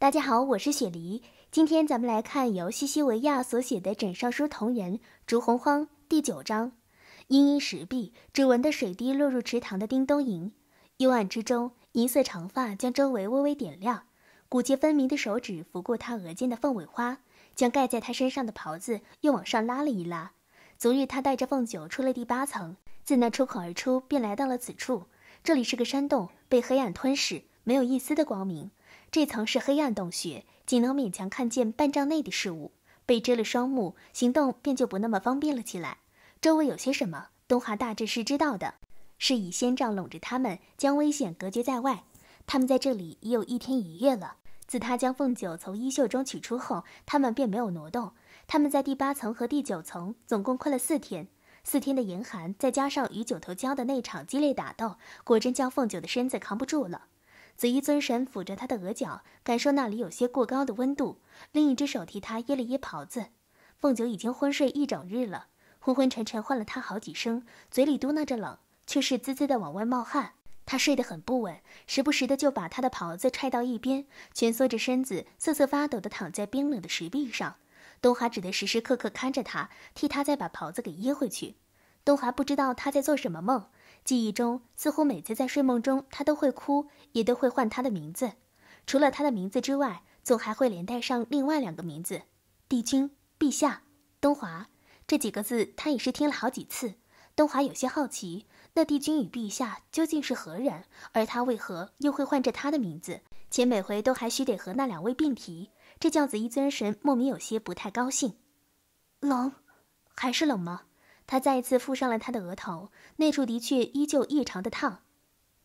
大家好，我是雪梨。今天咱们来看由西西维亚所写的《枕上书》同人《逐洪荒》第九章。殷殷石壁，只闻得水滴落入池塘的叮咚吟。幽暗之中，银色长发将周围微微点亮。骨节分明的手指拂过他额间的凤尾花，将盖在他身上的袍子又往上拉了一拉。足浴，他带着凤九出了第八层，自那出口而出，便来到了此处。这里是个山洞，被黑暗吞噬，没有一丝的光明。这层是黑暗洞穴，仅能勉强看见半丈内的事物。被遮了双目，行动便就不那么方便了起来。周围有些什么，东华大致是知道的。是以仙杖拢着他们，将危险隔绝在外。他们在这里已有一天一夜了。自他将凤九从衣袖中取出后，他们便没有挪动。他们在第八层和第九层总共困了四天。四天的严寒，再加上与九头蛟的那场激烈打斗，果真将凤九的身子扛不住了。紫衣尊神抚着他的额角，感受那里有些过高的温度，另一只手替他掖了掖袍子。凤九已经昏睡一整日了，昏昏沉沉，唤了他好几声，嘴里嘟囔着冷，却是滋滋的往外冒汗。他睡得很不稳，时不时的就把他的袍子踹到一边，蜷缩着身子，瑟瑟发抖的躺在冰冷的石壁上。东华只得时时刻刻看着他，替他再把袍子给掖回去。东华不知道他在做什么梦。记忆中，似乎每次在睡梦中，他都会哭，也都会唤他的名字。除了他的名字之外，总还会连带上另外两个名字：帝君、陛下、东华。这几个字，他也是听了好几次。东华有些好奇，那帝君与陛下究竟是何人，而他为何又会唤着他的名字，且每回都还需得和那两位并提？这绛子一尊神莫名有些不太高兴。冷，还是冷吗？他再一次附上了她的额头，那处的确依旧异常的烫。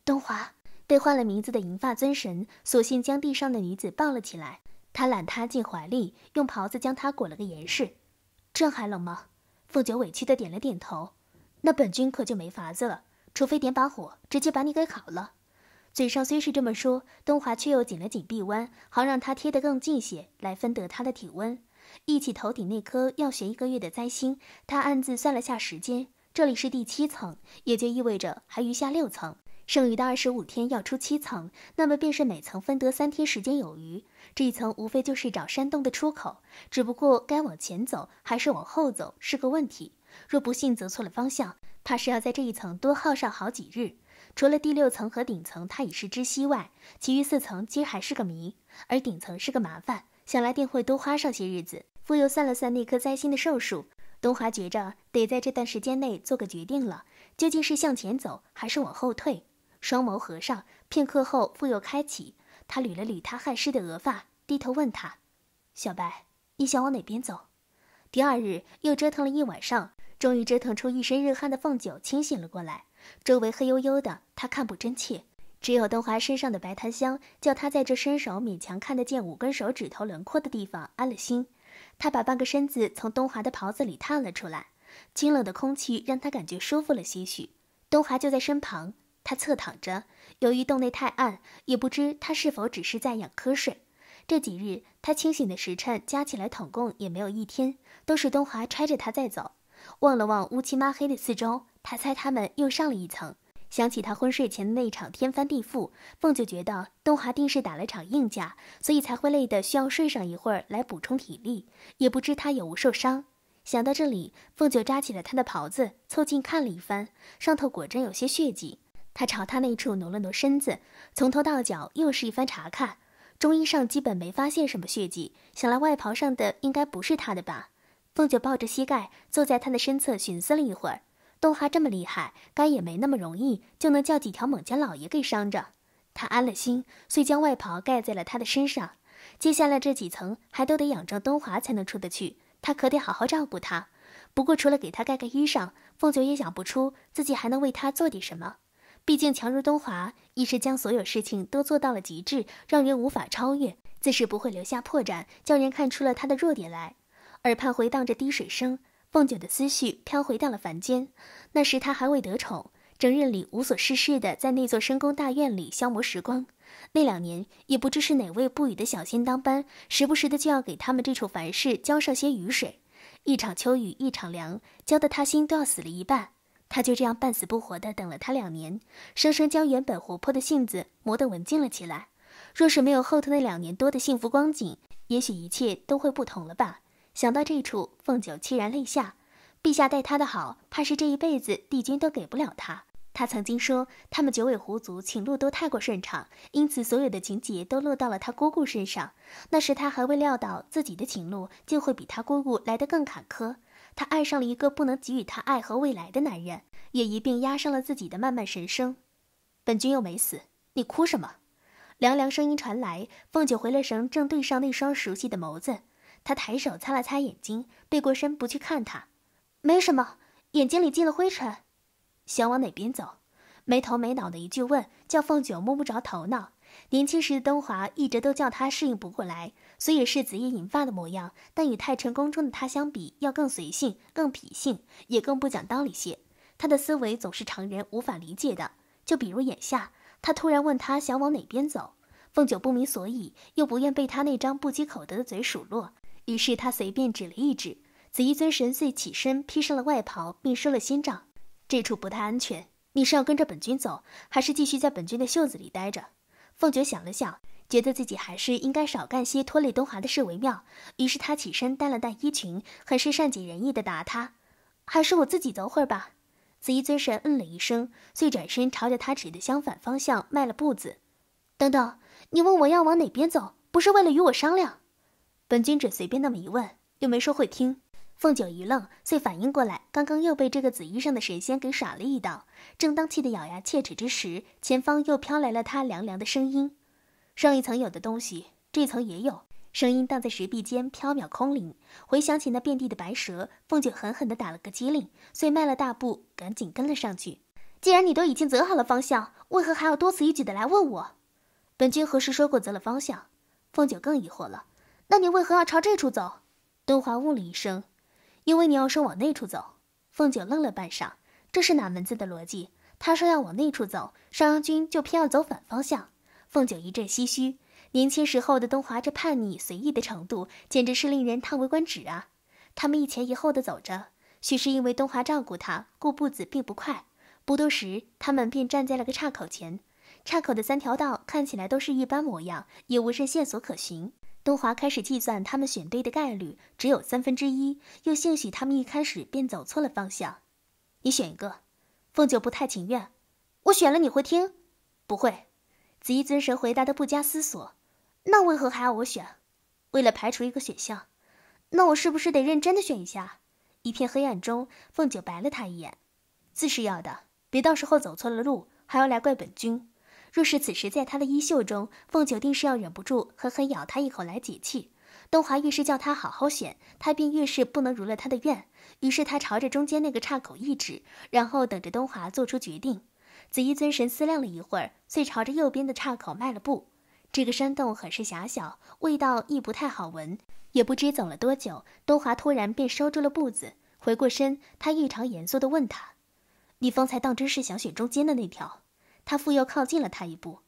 东华被换了名字的银发尊神，索性将地上的女子抱了起来，他揽她进怀里，用袍子将她裹了个严实。这还冷吗？凤九委屈的点了点头。那本君可就没法子了，除非点把火，直接把你给烤了。嘴上虽是这么说，东华却又紧了紧臂弯，好让她贴得更近些，来分得他的体温。一起头顶那颗要悬一个月的灾星，他暗自算了下时间，这里是第七层，也就意味着还余下六层，剩余的二十五天要出七层，那么便是每层分得三天时间有余。这一层无非就是找山洞的出口，只不过该往前走还是往后走是个问题。若不幸走错了方向，怕是要在这一层多耗上好几日。除了第六层和顶层他已是知悉外，其余四层皆还是个谜，而顶层是个麻烦。想来定会多花上些日子。傅佑算了算那颗灾星的寿数，东华觉着得在这段时间内做个决定了，究竟是向前走还是往后退？双眸合上片刻后，傅佑开启，他捋了捋他汗湿的额发，低头问他：“小白，你想往哪边走？”第二日又折腾了一晚上，终于折腾出一身热汗的凤九清醒了过来，周围黑黝黝的，他看不真切。只有东华身上的白檀香，叫他在这伸手勉强看得见五根手指头轮廓的地方安了心。他把半个身子从东华的袍子里探了出来，清冷的空气让他感觉舒服了些许。东华就在身旁，他侧躺着，由于洞内太暗，也不知他是否只是在养瞌睡。这几日他清醒的时辰加起来，统共也没有一天，都是东华揣着他再走。望了望乌漆抹黑的四周，他猜他们又上了一层。想起他昏睡前的那场天翻地覆，凤九觉得东华定是打了场硬架，所以才会累得需要睡上一会儿来补充体力。也不知他有无受伤。想到这里，凤九扎起了他的袍子，凑近看了一番，上头果真有些血迹。他朝他那处挪了挪身子，从头到脚又是一番查看，中医上基本没发现什么血迹，想来外袍上的应该不是他的吧。凤九抱着膝盖坐在他的身侧，寻思了一会儿。东华这么厉害，该也没那么容易就能叫几条猛将老爷给伤着。他安了心，遂将外袍盖在了他的身上。接下来这几层还都得仰仗东华才能出得去，他可得好好照顾他。不过除了给他盖个衣裳，凤九也想不出自己还能为他做点什么。毕竟强如东华，一时将所有事情都做到了极致，让人无法超越，自是不会留下破绽，叫人看出了他的弱点来。耳畔回荡着滴水声。凤九的思绪飘回到了凡间，那时他还未得宠，整日里无所事事的在那座深宫大院里消磨时光。那两年，也不知是哪位不语的小仙当班，时不时的就要给他们这处凡世浇上些雨水。一场秋雨一场凉，浇得他心都要死了一半。他就这样半死不活的等了他两年，生生将原本活泼的性子磨得文静了起来。若是没有后头那两年多的幸福光景，也许一切都会不同了吧。想到这处，凤九凄然泪下。陛下待他的好，怕是这一辈子帝君都给不了他。他曾经说，他们九尾狐族情路都太过顺畅，因此所有的情节都落到了他姑姑身上。那时他还未料到自己的情路就会比他姑姑来得更坎坷。他爱上了一个不能给予他爱和未来的男人，也一并压上了自己的漫漫神生。本君又没死，你哭什么？凉凉声音传来，凤九回了神，正对上那双熟悉的眸子。他抬手擦了擦眼睛，背过身不去看他，没什么，眼睛里进了灰尘。想往哪边走？没头没脑的一句问，叫凤九摸不着头脑。年轻时的东华一直都叫他适应不过来，所以是紫夜银发的模样，但与太晨宫中的他相比，要更随性、更脾性，也更不讲道理些。他的思维总是常人无法理解的。就比如眼下，他突然问他想往哪边走，凤九不明所以，又不愿被他那张不羁口德的嘴数落。于是他随便指了一指，紫衣尊神遂起身披上了外袍，并收了仙杖。这处不太安全，你是要跟着本君走，还是继续在本君的袖子里待着？凤九想了想，觉得自己还是应该少干些拖累东华的事为妙。于是他起身掸了掸衣裙，很是善解人意地答他：“还是我自己走会儿吧。”紫衣尊神嗯了一声，遂转身朝着他指的相反方向迈了步子。“等等，你问我要往哪边走，不是为了与我商量？”本君只随便那么一问，又没说会听。凤九一愣，遂反应过来，刚刚又被这个紫衣裳的神仙给耍了一道。正当气得咬牙切齿之时，前方又飘来了他凉凉的声音：“上一层有的东西，这层也有。”声音荡在石壁间，飘渺空灵。回想起那遍地的白蛇，凤九狠狠地打了个激灵，遂迈了大步，赶紧跟了上去。既然你都已经择好了方向，为何还要多此一举的来问我？本君何时说过择了方向？凤九更疑惑了。那你为何要朝这处走？东华呜了一声，因为你要说往那处走。凤九愣了半晌，这是哪门子的逻辑？他说要往那处走，少阳君就偏要走反方向。凤九一阵唏嘘，年轻时候的东华这叛逆随意的程度，简直是令人叹为观止啊！他们一前一后的走着，许是因为东华照顾他，故步子并不快。不多时，他们便站在了个岔口前，岔口的三条道看起来都是一般模样，也无甚线索可寻。东华开始计算他们选对的概率，只有三分之一。又兴许他们一开始便走错了方向。你选一个。凤九不太情愿。我选了你会听？不会。紫衣尊神回答的不加思索。那为何还要我选？为了排除一个选项。那我是不是得认真的选一下？一片黑暗中，凤九白了他一眼。自是要的，别到时候走错了路还要来怪本君。若是此时在他的衣袖中，凤九定是要忍不住狠狠咬他一口来解气。东华越是叫他好好选，他便越是不能如了他的愿。于是他朝着中间那个岔口一指，然后等着东华做出决定。紫衣尊神思量了一会儿，遂朝着右边的岔口迈了步。这个山洞很是狭小，味道亦不太好闻。也不知走了多久，东华突然便收住了步子，回过身，他异常严肃地问他：“你方才当真是想选中间的那条？”他复又靠近了他一步，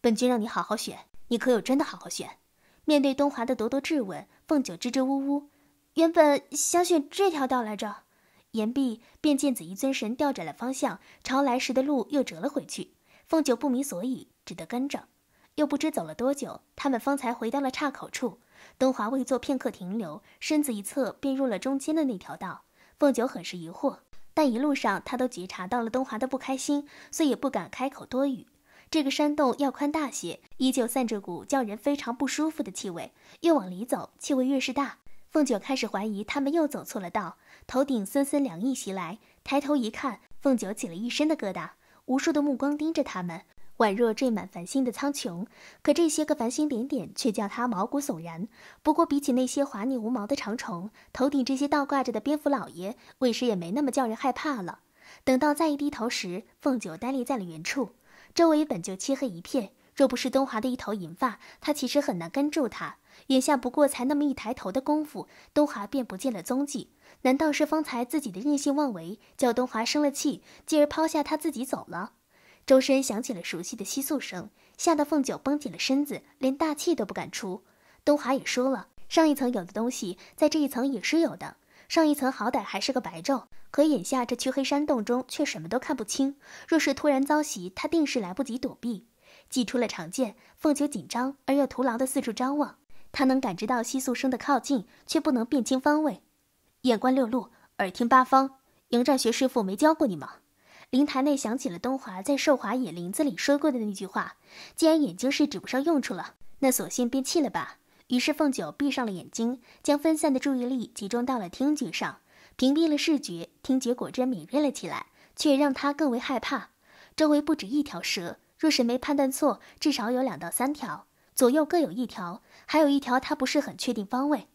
本君让你好好选，你可有真的好好选？面对东华的咄咄质问，凤九支支吾吾，原本想选这条道来着。言毕，便见紫衣尊神调转了方向，朝来时的路又折了回去。凤九不明所以，只得跟着。又不知走了多久，他们方才回到了岔口处。东华未做片刻停留，身子一侧，便入了中间的那条道。凤九很是疑惑。但一路上，他都觉察到了东华的不开心，所以也不敢开口多语。这个山洞要宽大些，依旧散着股叫人非常不舒服的气味。越往里走，气味越是大。凤九开始怀疑他们又走错了道。头顶森森凉意袭来，抬头一看，凤九起了一身的疙瘩，无数的目光盯着他们。宛若缀满繁星的苍穹，可这些个繁星点点却叫他毛骨悚然。不过比起那些滑腻无毛的长虫，头顶这些倒挂着的蝙蝠老爷，为时也没那么叫人害怕了。等到再一低头时，凤九呆立在了原处，周围本就漆黑一片，若不是东华的一头银发，他其实很难跟住他。眼下不过才那么一抬头的功夫，东华便不见了踪迹。难道是方才自己的任性妄为，叫东华生了气，继而抛下他自己走了？周身响起了熟悉的吸塑声，吓得凤九绷紧了身子，连大气都不敢出。东华也说了，上一层有的东西，在这一层也是有的。上一层好歹还是个白昼，可眼下这黢黑山洞中却什么都看不清。若是突然遭袭，他定是来不及躲避。祭出了长剑，凤九紧张而又徒劳地四处张望。他能感知到吸塑声的靠近，却不能辨清方位。眼观六路，耳听八方，迎战学师傅没教过你吗？灵台内响起了东华在寿华野林子里说过的那句话：“既然眼睛是指不上用处了，那索性便弃了吧。”于是凤九闭上了眼睛，将分散的注意力集中到了听觉上，屏蔽了视觉。听觉果真敏锐了起来，却让他更为害怕。周围不止一条蛇，若是没判断错，至少有两到三条，左右各有一条，还有一条他不是很确定方位。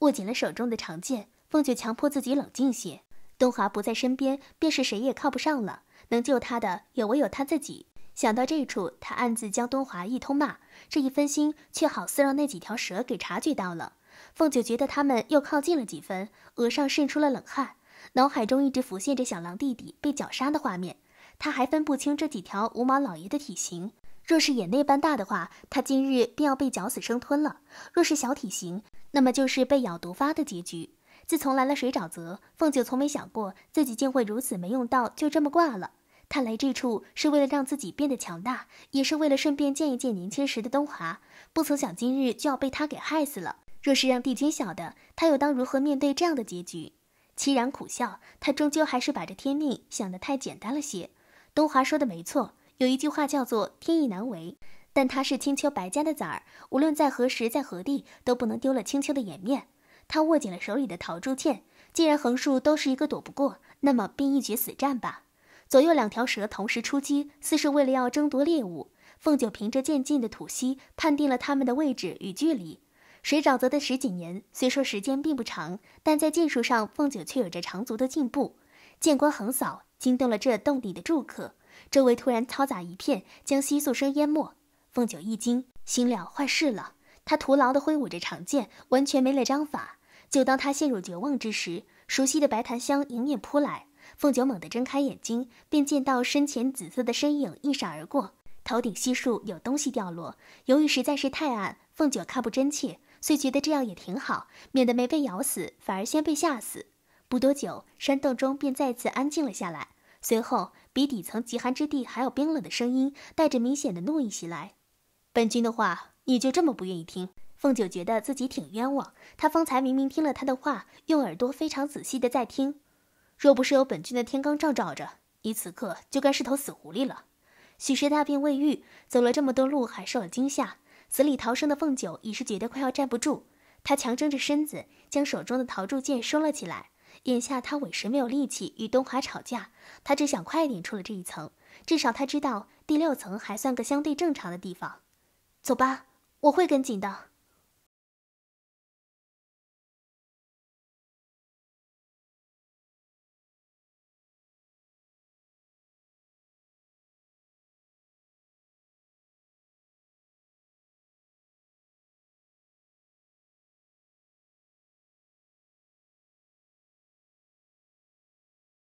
握紧了手中的长剑，凤九强迫自己冷静些。东华不在身边，便是谁也靠不上了。能救他的，也唯有他自己。想到这处，他暗自将东华一通骂。这一分心，却好似让那几条蛇给察觉到了。凤九觉得他们又靠近了几分，额上渗出了冷汗，脑海中一直浮现着小狼弟弟被绞杀的画面。他还分不清这几条无毛老爷的体型，若是眼那般大的话，他今日便要被绞死生吞了；若是小体型，那么就是被咬毒发的结局。自从来了水沼泽，凤九从没想过自己竟会如此没用到，就这么挂了。他来这处是为了让自己变得强大，也是为了顺便见一见年轻时的东华。不曾想今日就要被他给害死了。若是让帝君晓得，他又当如何面对这样的结局？凄然苦笑，他终究还是把这天命想得太简单了些。东华说的没错，有一句话叫做“天意难违”，但他是青丘白家的崽儿，无论在何时在何地，都不能丢了青丘的颜面。他握紧了手里的桃竹剑，既然横竖都是一个躲不过，那么便一决死战吧。左右两条蛇同时出击，似是为了要争夺猎物。凤九凭着渐进的吐息，判定了他们的位置与距离。水沼泽的十几年虽说时间并不长，但在剑术上，凤九却有着长足的进步。剑光横扫，惊动了这洞底的住客。周围突然嘈杂一片，将悉数声淹没。凤九一惊，心料坏事了。他徒劳地挥舞着长剑，完全没了章法。就当他陷入绝望之时，熟悉的白檀香迎面扑来。凤九猛地睁开眼睛，便见到身前紫色的身影一闪而过，头顶悉数有东西掉落。由于实在是太暗，凤九看不真切，遂觉得这样也挺好，免得没被咬死，反而先被吓死。不多久，山洞中便再次安静了下来。随后，比底层极寒之地还要冰冷的声音，带着明显的怒意袭来：“本君的话。”你就这么不愿意听？凤九觉得自己挺冤枉。他方才明明听了他的话，用耳朵非常仔细的在听。若不是有本君的天罡罩罩着，你此刻就该是头死狐狸了。许是大病未愈，走了这么多路还受了惊吓，死里逃生的凤九已是觉得快要站不住。他强撑着身子，将手中的桃柱剑收了起来。眼下他委实没有力气与东华吵架，他只想快点出了这一层。至少他知道第六层还算个相对正常的地方。走吧。我会跟紧的。